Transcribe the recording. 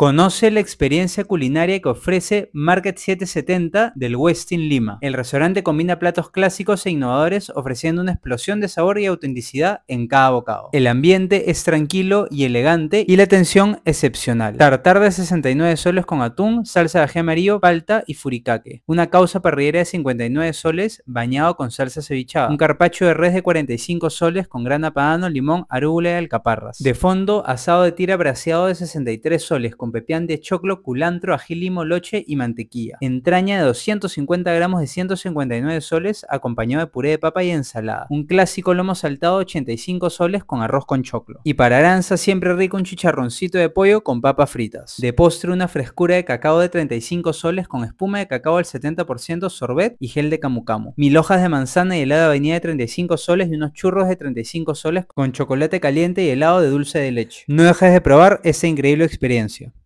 Conoce la experiencia culinaria que ofrece Market 770 del Westin Lima. El restaurante combina platos clásicos e innovadores ofreciendo una explosión de sabor y autenticidad en cada bocado. El ambiente es tranquilo y elegante y la atención excepcional. Tartar de 69 soles con atún, salsa de ají amarillo, palta y furicaque. Una causa parrillera de 59 soles bañado con salsa cevichada. Un carpacho de res de 45 soles con grana padano, limón, arúgula y alcaparras. De fondo, asado de tira braseado de 63 soles con con pepián de choclo, culantro, ají limo, loche y mantequilla. Entraña de 250 gramos de 159 soles acompañado de puré de papa y ensalada. Un clásico lomo saltado 85 soles con arroz con choclo. Y para aranza siempre rico un chicharroncito de pollo con papas fritas. De postre una frescura de cacao de 35 soles con espuma de cacao al 70%, sorbet y gel de camu camu. Mil hojas de manzana y helada de de 35 soles y unos churros de 35 soles con chocolate caliente y helado de dulce de leche. No dejes de probar esa increíble experiencia.